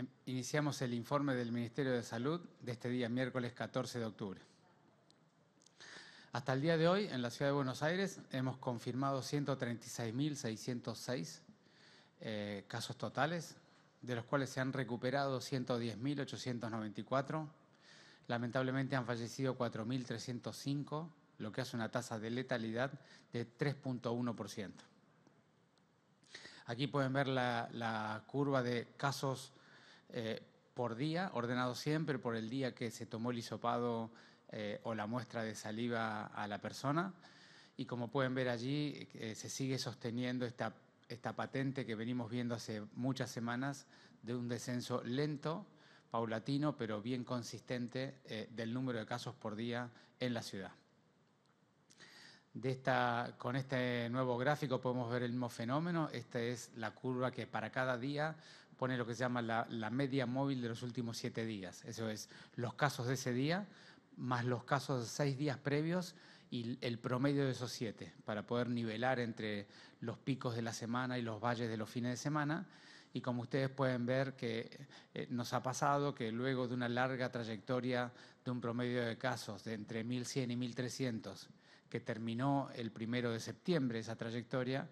Em, iniciamos el informe del Ministerio de Salud de este día, miércoles 14 de octubre. Hasta el día de hoy, en la Ciudad de Buenos Aires, hemos confirmado 136.606 eh, casos totales, de los cuales se han recuperado 110.894. Lamentablemente han fallecido 4.305, lo que hace una tasa de letalidad de 3.1%. Aquí pueden ver la, la curva de casos eh, por día, ordenado siempre por el día que se tomó el hisopado eh, o la muestra de saliva a la persona. Y como pueden ver allí, eh, se sigue sosteniendo esta, esta patente que venimos viendo hace muchas semanas de un descenso lento, paulatino, pero bien consistente del número de casos por día en la ciudad. De esta, con este nuevo gráfico podemos ver el mismo fenómeno. Esta es la curva que para cada día pone lo que se llama la, media móvil de los últimos siete días. Eso es los casos de ese día más los casos de seis días previos y el promedio de esos siete, para poder nivelar entre los picos de la semana y los valles de los fines de semana. Y como ustedes pueden ver, que eh, nos ha pasado que luego de una larga trayectoria de un promedio de casos de entre 1.100 y 1.300, que terminó el primero de septiembre esa trayectoria,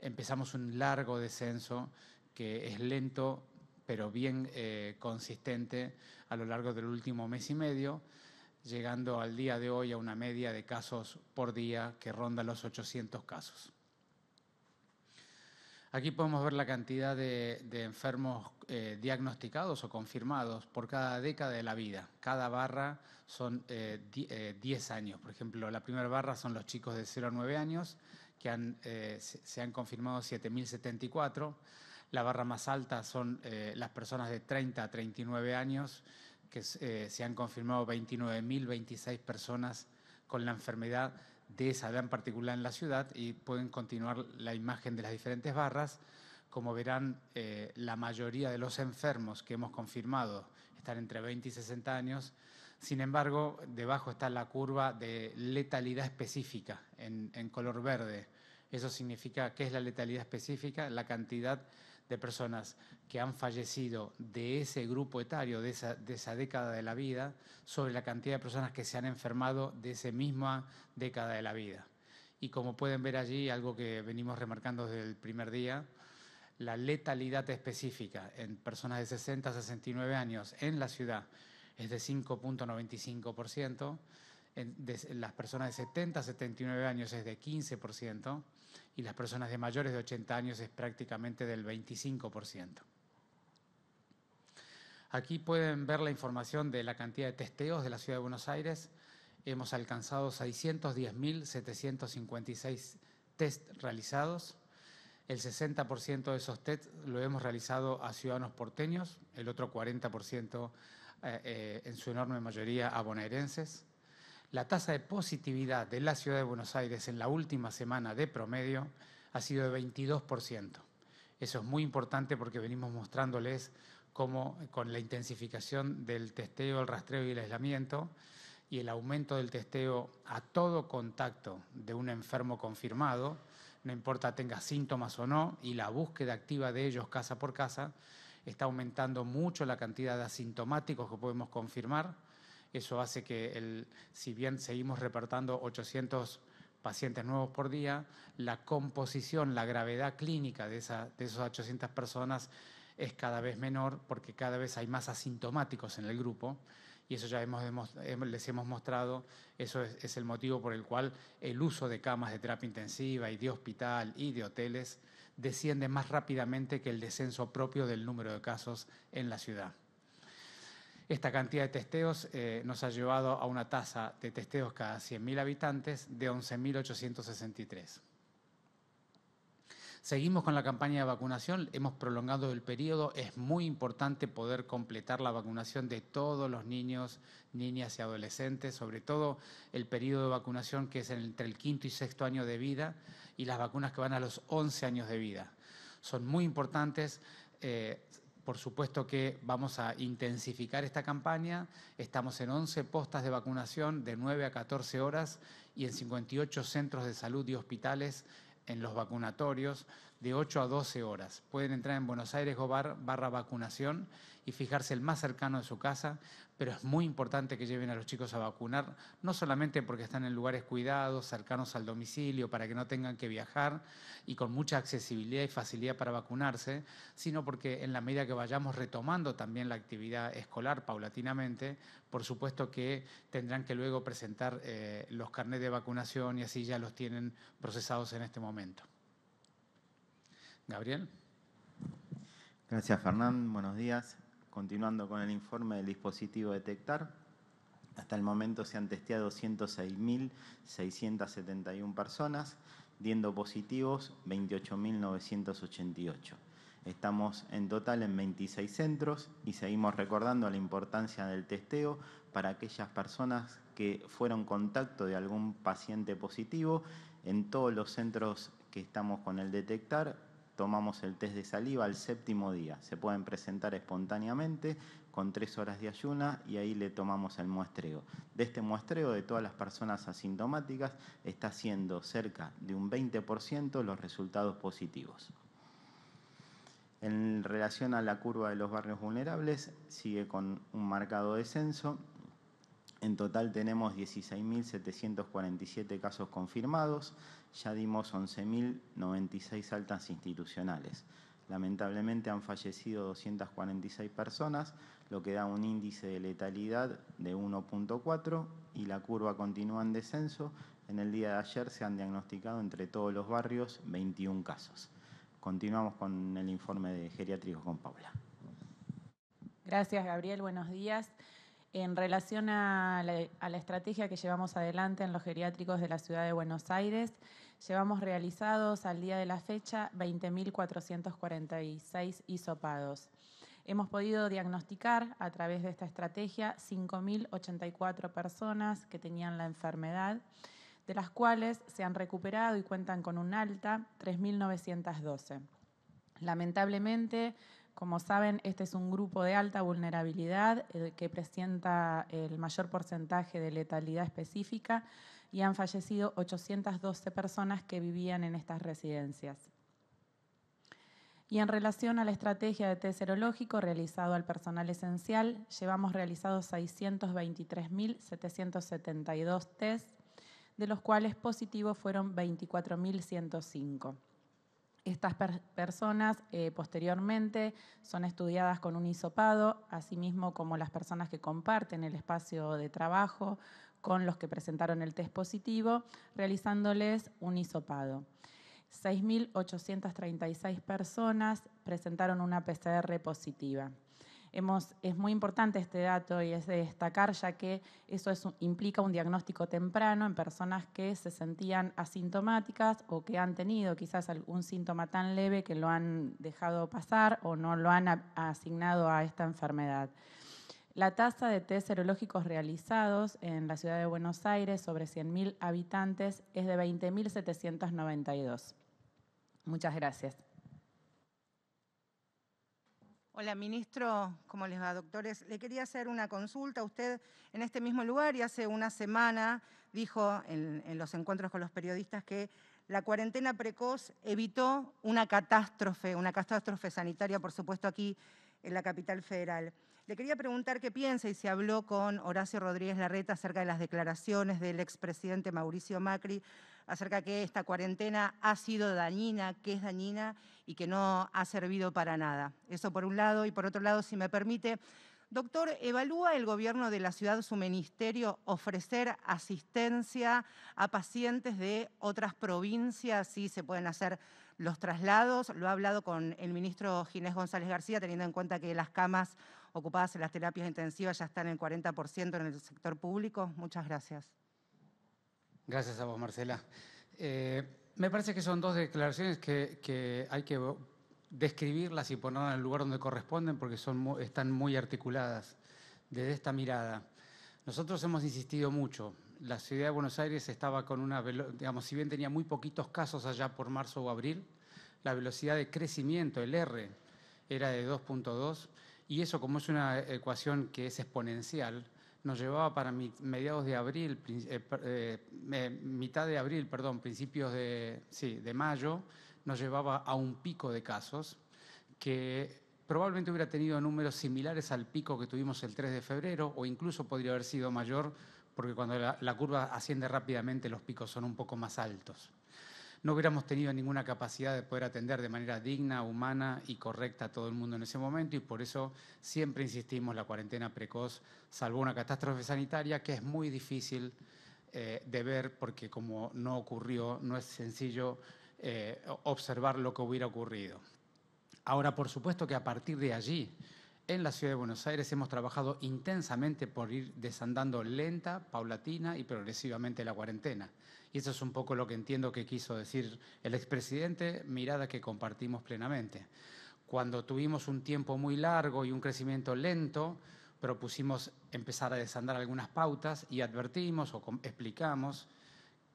empezamos un largo descenso que es lento pero bien eh, consistente a lo largo del último mes y medio, llegando al día de hoy a una media de casos por día que ronda los 800 casos. Aquí podemos ver la cantidad de, enfermos eh, diagnosticados o confirmados por cada década de la vida. Cada barra son 10 eh, años. Por ejemplo, la primera barra son los chicos de 0 a 9 años, que se han confirmado 7.074 la barra más alta son eh, las personas de 30 a 39 años, que eh, se han confirmado 29.026 personas con la enfermedad de esa edad en particular en la ciudad y pueden continuar la imagen de las diferentes barras. Como verán, eh, la mayoría de los enfermos que hemos confirmado están entre 20 y 60 años. Sin embargo, debajo está la curva de letalidad específica en, en color verde. Eso significa qué es la letalidad específica, la cantidad de personas que han fallecido de ese grupo etario, de esa, década de la vida, sobre la cantidad de personas que se han enfermado de esa misma década de la vida. Y como pueden ver allí, algo que venimos remarcando desde el primer día, la letalidad específica en personas de 60 a 69 años en la ciudad es de 5.95%, las personas de 70 a 79 años es de 15% y las personas de mayores de 80 años es prácticamente del 25%. Aquí pueden ver la información de la cantidad de testeos de la Ciudad de Buenos Aires. Hemos alcanzado 610.756 test realizados. El 60% de esos test lo hemos realizado a ciudadanos porteños, el otro 40% eh, eh, en su enorme mayoría a bonaerenses. La tasa de positividad de la ciudad de Buenos Aires en la última semana de promedio ha sido de 22%. Eso es muy importante porque venimos mostrándoles cómo con la intensificación del testeo, el rastreo y el aislamiento y el aumento del testeo a todo contacto de un enfermo confirmado, no importa tenga síntomas o no, y la búsqueda activa de ellos casa por casa, está aumentando mucho la cantidad de asintomáticos que podemos confirmar eso hace que, si bien seguimos repartiendo 800 pacientes nuevos por día, la composición, la gravedad clínica de, esas 800 personas es cada vez menor porque cada vez hay más asintomáticos en el grupo y eso ya hemos, les hemos mostrado, eso es, es, el motivo por el cual el uso de camas de terapia intensiva y de hospital y de hoteles desciende más rápidamente que el descenso propio del número de casos en la ciudad. Esta cantidad de testeos eh, nos ha llevado a una tasa de testeos cada 100.000 habitantes de 11.863. Seguimos con la campaña de vacunación, hemos prolongado el periodo, es muy importante poder completar la vacunación de todos los niños, niñas y adolescentes, sobre todo el periodo de vacunación que es entre el quinto y sexto año de vida y las vacunas que van a los 11 años de vida. Son muy importantes. Eh, por supuesto que vamos a intensificar esta campaña. Estamos en 11 postas de vacunación de 9 a 14 horas y en 58 centros de salud y hospitales en los vacunatorios de 8 a 12 horas. Pueden entrar en Buenos Aires Gobar barra vacunación y fijarse el más cercano de su casa, pero es muy importante que lleven a los chicos a vacunar, no solamente porque están en lugares cuidados, cercanos al domicilio, para que no tengan que viajar y con mucha accesibilidad y facilidad para vacunarse, sino porque en la medida que vayamos retomando también la actividad escolar paulatinamente, por supuesto que tendrán que luego presentar eh, los carnets de vacunación y así ya los tienen procesados en este momento. Gabriel. Gracias, Fernán. Buenos días. Continuando con el informe del dispositivo Detectar, hasta el momento se han testeado 106.671 personas, diendo positivos 28.988. Estamos en total en 26 centros y seguimos recordando la importancia del testeo para aquellas personas que fueron contacto de algún paciente positivo. En todos los centros que estamos con el detectar tomamos el test de saliva al séptimo día. Se pueden presentar espontáneamente con tres horas de ayuna y ahí le tomamos el muestreo. De este muestreo de todas las personas asintomáticas está siendo cerca de un 20% los resultados positivos. En relación a la curva de los barrios vulnerables, sigue con un marcado descenso. En total tenemos 16.747 casos confirmados, ya dimos 11.096 altas institucionales. Lamentablemente han fallecido 246 personas, lo que da un índice de letalidad de 1.4 y la curva continúa en descenso. En el día de ayer se han diagnosticado entre todos los barrios 21 casos. Continuamos con el informe de geriátricos con Paula. Gracias, Gabriel. Buenos días. En relación a la, estrategia que llevamos adelante en los geriátricos de la ciudad de Buenos Aires, llevamos realizados al día de la fecha 20.446 isopados. Hemos podido diagnosticar a través de esta estrategia 5.084 personas que tenían la enfermedad, de las cuales se han recuperado y cuentan con un alta 3.912. Lamentablemente, como saben, este es un grupo de alta vulnerabilidad eh, que presenta el mayor porcentaje de letalidad específica y han fallecido 812 personas que vivían en estas residencias. Y en relación a la estrategia de test serológico realizado al personal esencial, llevamos realizados 623.772 test, de los cuales positivos fueron 24.105. Estas personas eh, posteriormente son estudiadas con un hisopado, asimismo como las personas que comparten el espacio de trabajo con los que presentaron el test positivo, realizándoles un hisopado. 6.836 personas presentaron una PCR positiva es muy importante este dato y es de destacar ya que eso implica un diagnóstico temprano en personas que se sentían asintomáticas o que han tenido quizás algún síntoma tan leve que lo han dejado pasar o no lo han asignado a esta enfermedad. La tasa de test serológicos realizados en la ciudad de Buenos Aires sobre 100.000 habitantes es de 20.792. Muchas gracias. Hola, ministro. ¿Cómo les va, doctores? Le quería hacer una consulta. Usted en este mismo lugar y hace una semana dijo en, los encuentros con los periodistas que la cuarentena precoz evitó una catástrofe, una catástrofe sanitaria, por supuesto, aquí en la capital federal. Le quería preguntar qué piensa y si habló con Horacio Rodríguez Larreta acerca de las declaraciones del expresidente Mauricio Macri acerca de que esta cuarentena ha sido dañina, que es dañina y que no ha servido para nada. Eso por un lado. Y por otro lado, si me permite, Doctor, ¿evalúa el gobierno de la ciudad su ministerio ofrecer asistencia a pacientes de otras provincias si se pueden hacer los traslados? Lo ha hablado con el ministro Ginés González García, teniendo en cuenta que las camas ocupadas en las terapias intensivas ya están en el 40% en el sector público. Muchas gracias. Gracias a vos, Marcela. Eh, me parece que son dos declaraciones que, hay que describirlas y ponerlas en el lugar donde corresponden porque están muy articuladas desde esta mirada. Nosotros hemos insistido mucho. La ciudad de Buenos Aires estaba con una, digamos, si bien tenía muy poquitos casos allá por marzo o abril, la velocidad de crecimiento, el R, era de 2.2 y eso como es una ecuación que es exponencial, nos llevaba para mediados de abril, eh, eh, mitad de abril, perdón, principios de, sí, de mayo, nos llevaba a un pico de casos que probablemente hubiera tenido números similares al pico que tuvimos el 3 de febrero o incluso podría haber sido mayor porque cuando la curva asciende rápidamente los picos son un poco más altos no hubiéramos tenido ninguna capacidad de poder atender de manera digna, humana y correcta a todo el mundo en ese momento y por eso siempre insistimos, la cuarentena precoz salvo una catástrofe sanitaria que es muy difícil eh, de ver porque como no ocurrió, no es sencillo eh, observar lo que hubiera ocurrido. Ahora, por supuesto que a partir de allí, en la ciudad de Buenos Aires hemos trabajado intensamente por ir desandando lenta, paulatina y progresivamente la cuarentena. Y eso es un poco lo que entiendo que quiso decir el expresidente, mirada que compartimos plenamente. Cuando tuvimos un tiempo muy largo y un crecimiento lento, propusimos empezar a desandar algunas pautas y advertimos o explicamos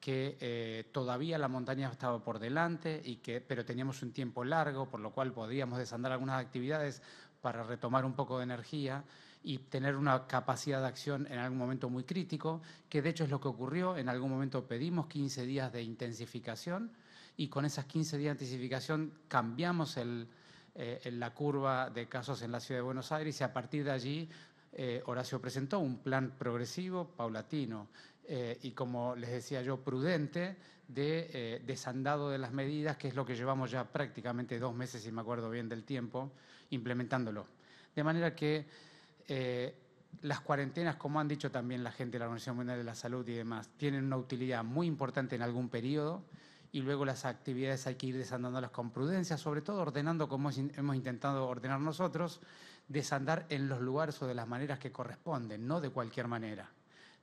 que eh, todavía la montaña estaba por delante, y que, pero teníamos un tiempo largo, por lo cual podíamos desandar algunas actividades para retomar un poco de energía y tener una capacidad de acción en algún momento muy crítico, que de hecho es lo que ocurrió. En algún momento pedimos 15 días de intensificación y con esas 15 días de intensificación cambiamos en eh, la curva de casos en la ciudad de Buenos Aires y a partir de allí eh, Horacio presentó un plan progresivo, paulatino eh, y, como les decía yo, prudente de desandado de las medidas, que es lo que llevamos ya prácticamente dos meses, si me acuerdo bien del tiempo, implementándolo. De manera que eh, las cuarentenas, como han dicho también la gente de la Organización Mundial de la Salud y demás, tienen una utilidad muy importante en algún periodo y luego las actividades hay que ir desandándolas con prudencia, sobre todo ordenando como hemos intentado ordenar nosotros, desandar en los lugares o de las maneras que corresponden, no de cualquier manera.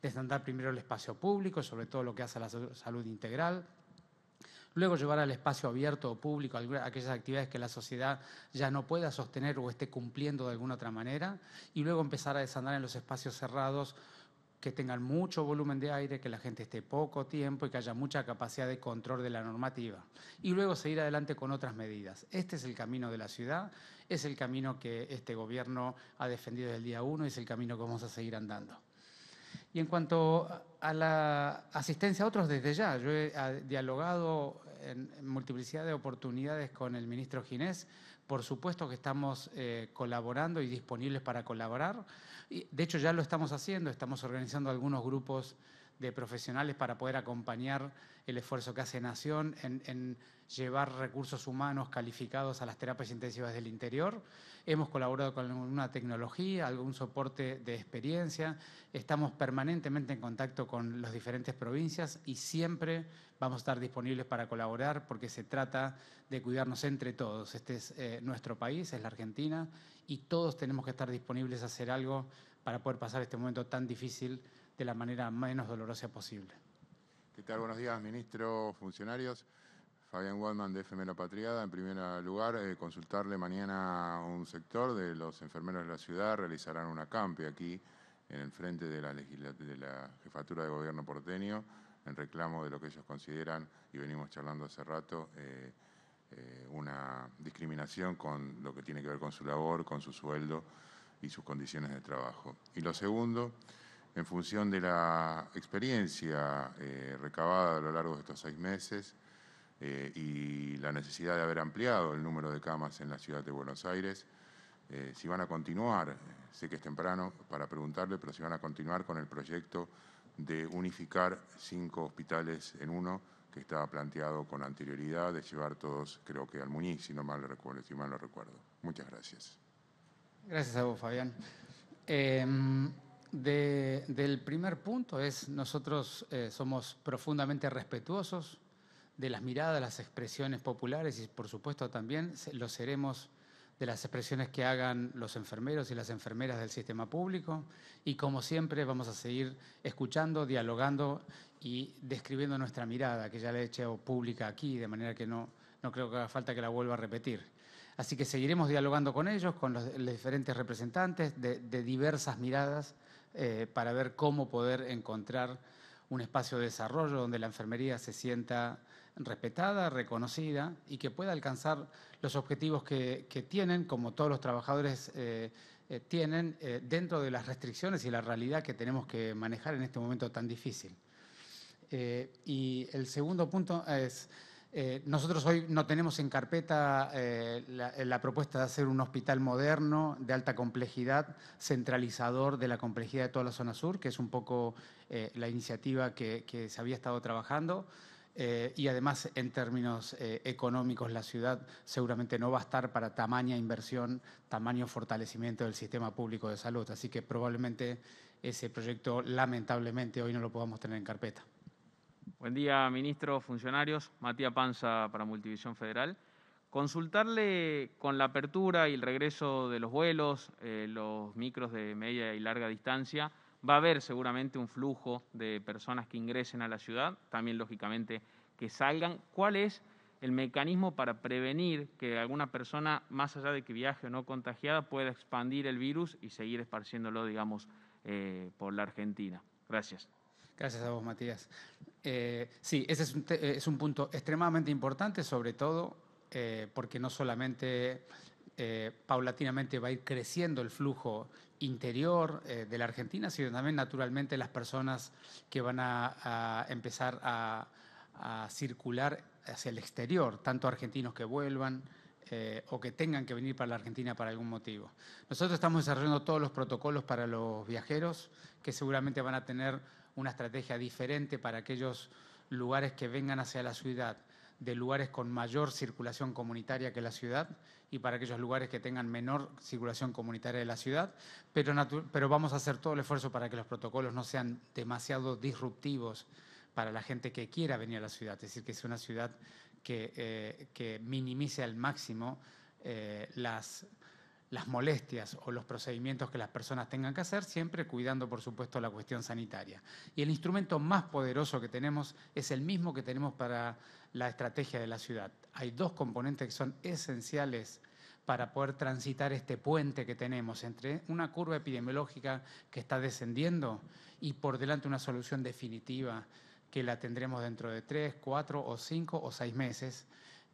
Desandar primero el espacio público, sobre todo lo que hace a la salud integral, luego llevar al espacio abierto o público aquellas actividades que la sociedad ya no pueda sostener o esté cumpliendo de alguna otra manera, y luego empezar a desandar en los espacios cerrados que tengan mucho volumen de aire, que la gente esté poco tiempo y que haya mucha capacidad de control de la normativa. Y luego seguir adelante con otras medidas. Este es el camino de la ciudad, es el camino que este gobierno ha defendido desde el día uno y es el camino que vamos a seguir andando. Y en cuanto a la asistencia a otros, desde ya, yo he ah, dialogado en multiplicidad de oportunidades con el ministro Ginés, por supuesto que estamos eh, colaborando y disponibles para colaborar. Y, de hecho, ya lo estamos haciendo, estamos organizando algunos grupos de profesionales para poder acompañar el esfuerzo que hace Nación en, llevar recursos humanos calificados a las terapias intensivas del interior. Hemos colaborado con alguna tecnología, algún soporte de experiencia. Estamos permanentemente en contacto con las diferentes provincias y siempre vamos a estar disponibles para colaborar porque se trata de cuidarnos entre todos. Este es eh, nuestro país, es la Argentina y todos tenemos que estar disponibles a hacer algo para poder pasar este momento tan difícil de la manera menos dolorosa posible. ¿Qué tal? Buenos días, ministro, funcionarios. Fabián Waldman de FM Patriada. En primer lugar, eh, consultarle mañana a un sector de los enfermeros de la ciudad. Realizarán una campe aquí en el frente de la, de la jefatura de gobierno porteño en reclamo de lo que ellos consideran, y venimos charlando hace rato, eh, eh, una discriminación con lo que tiene que ver con su labor, con su sueldo y sus condiciones de trabajo. Y lo segundo, en función de la experiencia eh, recabada a lo largo de estos seis meses eh, y la necesidad de haber ampliado el número de camas en la ciudad de Buenos Aires, eh, si van a continuar, sé que es temprano para preguntarle, pero si van a continuar con el proyecto de unificar cinco hospitales en uno que estaba planteado con anterioridad, de llevar todos, creo que al Muñiz, si no mal, recuerdo, si mal lo recuerdo. Muchas gracias. Gracias a vos, Fabián. Em, del primer punto es nosotros eh, somos profundamente respetuosos de las miradas, las expresiones populares y por supuesto también lo seremos de las expresiones que hagan los enfermeros y las enfermeras del sistema público y como siempre vamos a seguir escuchando, dialogando y describiendo nuestra mirada que ya la he hecho pública aquí de manera que no, creo que haga falta que la vuelva a repetir. Así que seguiremos dialogando con ellos, con los, diferentes representantes de diversas miradas eh, para ver cómo poder encontrar un espacio de desarrollo donde la enfermería se sienta respetada, reconocida y que pueda alcanzar los objetivos que, tienen, como todos los trabajadores eh, eh, tienen, dentro de las restricciones y la realidad que tenemos que manejar en este momento tan difícil. y el segundo punto es eh, nosotros hoy no tenemos en carpeta eh, la, propuesta de hacer un hospital moderno, de alta complejidad, centralizador de la complejidad de toda la zona sur, que es un poco eh, la iniciativa que, que, se había estado trabajando. y además, en términos económicos, la ciudad seguramente no va a estar para tamaña inversión, tamaño fortalecimiento del sistema público de salud. Así que probablemente ese proyecto, lamentablemente, hoy no lo podamos tener en carpeta. Buen día, ministro, funcionarios. Matías Panza para Multivisión Federal. Consultarle con la apertura y el regreso de los vuelos, eh, los micros de media y larga distancia, va a haber seguramente un flujo de personas que ingresen a la ciudad, también lógicamente que salgan. ¿Cuál es el mecanismo para prevenir que alguna persona, más allá de que viaje o no contagiada, pueda expandir el virus y seguir esparciéndolo, digamos, eh, por la Argentina? Gracias. Gracias a vos, Matías. Eh, sí, ese es un, punto extremadamente importante, sobre todo eh, porque no solamente eh, paulatinamente va a ir creciendo el flujo interior de la Argentina, sino también naturalmente las personas que van a, empezar a, circular hacia el exterior, tanto argentinos que vuelvan, o que tengan que venir para la Argentina para algún motivo. Nosotros estamos desarrollando todos los protocolos para los viajeros que seguramente van a tener una estrategia diferente para aquellos lugares que vengan hacia la ciudad, de lugares con mayor circulación comunitaria que la ciudad y para aquellos lugares que tengan menor circulación comunitaria de la ciudad, pero, vamos a hacer todo el esfuerzo para que los protocolos no sean demasiado disruptivos para la gente que quiera venir a la ciudad, es decir, que sea una ciudad que, eh, minimice al máximo eh, las las molestias o los procedimientos que las personas tengan que hacer, siempre cuidando, por supuesto, la cuestión sanitaria. Y el instrumento más poderoso que tenemos es el mismo que tenemos para la estrategia de la ciudad. Hay dos componentes que son esenciales para poder transitar este puente que tenemos entre una curva epidemiológica que está descendiendo y por delante una solución definitiva que la tendremos dentro de tres, cuatro o cinco o seis meses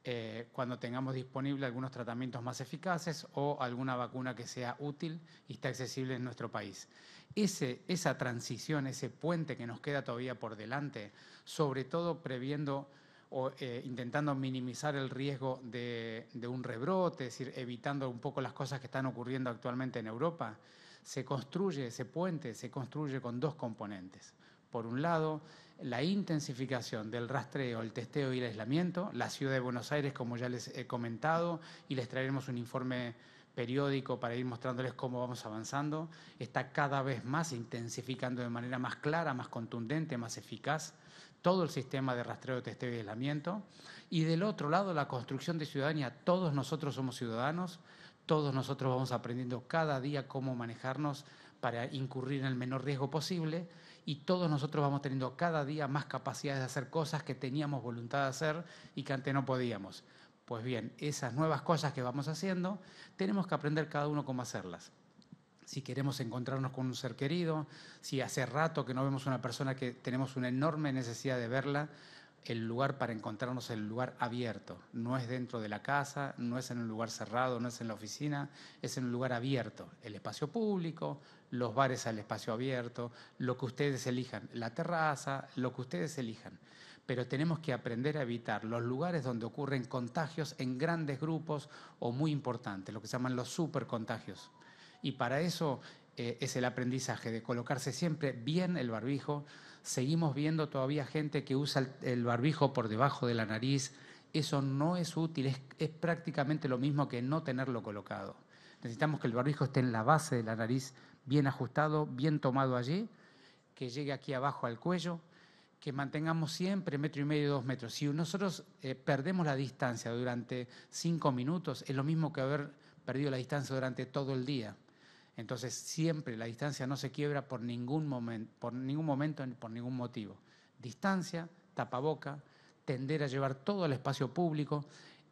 eh, cuando tengamos disponible algunos tratamientos más eficaces o alguna vacuna que sea útil y esté accesible en nuestro país. esa transición, ese puente que nos queda todavía por delante, sobre todo previendo o eh, intentando minimizar el riesgo de, de un rebrote, es decir, evitando un poco las cosas que están ocurriendo actualmente en Europa, se construye ese puente, se construye con dos componentes. Por un lado, la intensificación del rastreo, el testeo y el aislamiento, la ciudad de Buenos Aires, como ya les he comentado, y les traeremos un informe periódico para ir mostrándoles cómo vamos avanzando, está cada vez más intensificando de manera más clara, más contundente, más eficaz todo el sistema de rastreo, testeo y aislamiento. Y del otro lado, la construcción de ciudadanía. Todos nosotros somos ciudadanos, todos nosotros vamos aprendiendo cada día cómo manejarnos para incurrir en el menor riesgo posible y todos nosotros vamos teniendo cada día más capacidades de hacer cosas que teníamos voluntad de hacer y que antes no podíamos. Pues bien, esas nuevas cosas que vamos haciendo, tenemos que aprender cada uno cómo hacerlas. Si queremos encontrarnos con un ser querido, si hace rato que no vemos una persona que tenemos una enorme necesidad de verla, el lugar para encontrarnos el lugar abierto. No es dentro de la casa, no es en un lugar cerrado, no es en la oficina, es en un lugar abierto. El espacio público, los bares al espacio abierto, lo que ustedes elijan, la terraza, lo que ustedes elijan. Pero tenemos que aprender a evitar los lugares donde ocurren contagios en grandes grupos o muy importantes, lo que se llaman los supercontagios. Y para eso eh, es el aprendizaje de colocarse siempre bien el barbijo. Seguimos viendo todavía gente que usa el, barbijo por debajo de la nariz. Eso no es útil, es, prácticamente lo mismo que no tenerlo colocado. Necesitamos que el barbijo esté en la base de la nariz, bien ajustado, bien tomado allí, que llegue aquí abajo al cuello, que mantengamos siempre metro y medio, dos metros. Si nosotros eh, perdemos la distancia durante cinco minutos, es lo mismo que haber perdido la distancia durante todo el día. Entonces siempre la distancia no se quiebra por ningún, momento, por ningún por ningún motivo. Distancia, tapaboca, tender a llevar todo al espacio público,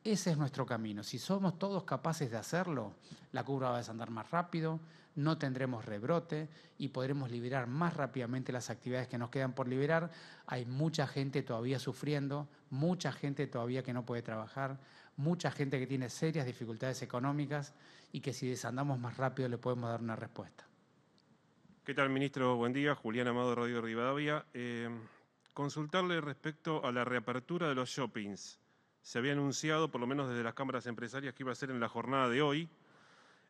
ese es nuestro camino. Si somos todos capaces de hacerlo, la curva va a desandar más rápido, no tendremos rebrote y podremos liberar más rápidamente las actividades que nos quedan por liberar. Hay mucha gente todavía sufriendo, mucha gente todavía que no puede trabajar, mucha gente que tiene serias dificultades económicas y que si desandamos más rápido le podemos dar una respuesta. ¿Qué tal, ministro? Buen día. Julián Amado, Radio Rivadavia. Eh, consultarle respecto a la reapertura de los shoppings. Se había anunciado, por lo menos desde las cámaras empresarias, que iba a ser en la jornada de hoy.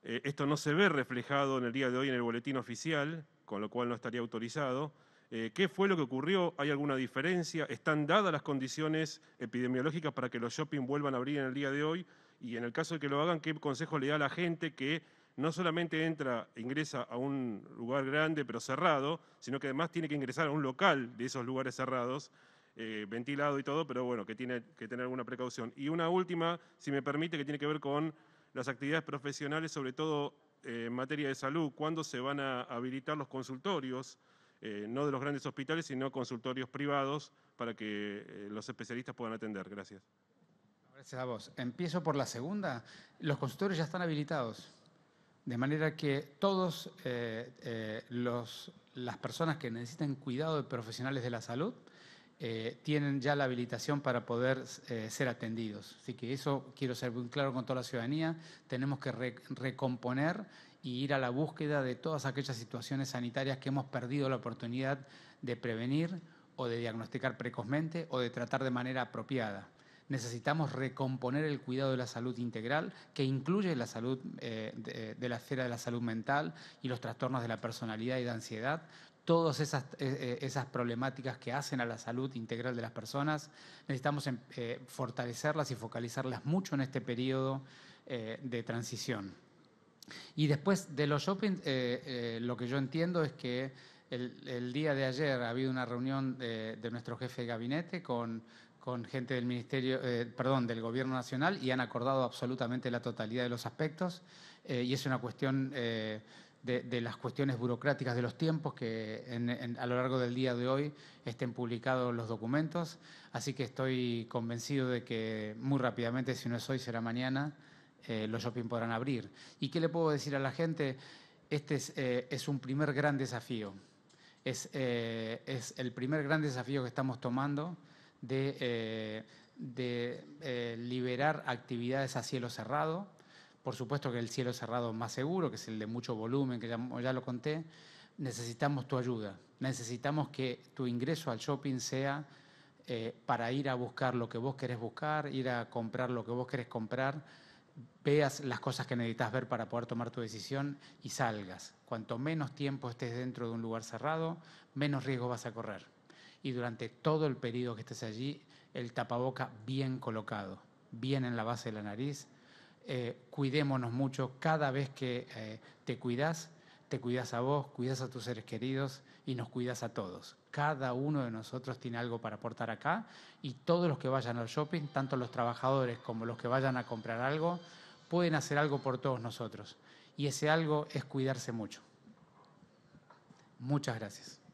Eh, esto no se ve reflejado en el día de hoy en el boletín oficial, con lo cual no estaría autorizado. Eh, ¿Qué fue lo que ocurrió? ¿Hay alguna diferencia? ¿Están dadas las condiciones epidemiológicas para que los shopping vuelvan a abrir en el día de hoy? Y en el caso de que lo hagan, ¿qué consejo le da a la gente que no solamente entra, ingresa a un lugar grande pero cerrado, sino que además tiene que ingresar a un local de esos lugares cerrados, eh, ventilado y todo, pero bueno, que tiene que tener alguna precaución. Y una última, si me permite, que tiene que ver con las actividades profesionales, sobre todo eh, en materia de salud, cuándo se van a habilitar los consultorios eh, no de los grandes hospitales, sino consultorios privados para que eh, los especialistas puedan atender. Gracias. Gracias a vos. Empiezo por la segunda. Los consultorios ya están habilitados, de manera que todas eh, las personas que necesitan cuidado de profesionales de la salud eh, tienen ya la habilitación para poder eh, ser atendidos. Así que eso quiero ser muy claro con toda la ciudadanía. Tenemos que recomponer y ir a la búsqueda de todas aquellas situaciones sanitarias que hemos perdido la oportunidad de prevenir o de diagnosticar precozmente o de tratar de manera apropiada. Necesitamos recomponer el cuidado de la salud integral, que incluye la salud eh, de la esfera de la salud mental y los trastornos de la personalidad y de ansiedad, todas esas, eh, eh, esas, problemáticas que hacen a la salud integral de las personas. Necesitamos em, eh, fortalecerlas y focalizarlas mucho en este periodo de transición. Y después de los shopping, lo que yo entiendo es que el, día de ayer ha habido una reunión de, nuestro jefe de gabinete con, con gente del ministerio, perdón, del gobierno nacional y han acordado absolutamente la totalidad de los aspectos y es una cuestión de, las cuestiones burocráticas de los tiempos que a lo largo del día de hoy estén publicados los documentos. Así que estoy convencido de que muy rápidamente, si no es hoy, será mañana, eh, los shopping podrán abrir. ¿Y qué le puedo decir a la gente? Este es, eh, un primer gran desafío. Es, eh, es, el primer gran desafío que estamos tomando de, de liberar actividades a cielo cerrado por supuesto que el cielo cerrado es más seguro, que es el de mucho volumen, que ya, lo conté. Necesitamos tu ayuda. Necesitamos que tu ingreso al shopping sea eh, para ir a buscar lo que vos querés buscar, ir a comprar lo que vos querés comprar, veas las cosas que necesitas ver para poder tomar tu decisión y salgas. Cuanto menos tiempo estés dentro de un lugar cerrado, menos riesgo vas a correr. Y durante todo el periodo que estés allí, el tapaboca bien colocado, bien en la base de la nariz, eh, cuidémonos mucho. Cada vez que eh, te cuidas, te cuidas a vos, cuidas a tus seres queridos y nos cuidas a todos. Cada uno de nosotros tiene algo para aportar acá y todos los que vayan al shopping, tanto los trabajadores como los que vayan a comprar algo, pueden hacer algo por todos nosotros. Y ese algo es cuidarse mucho. Muchas gracias.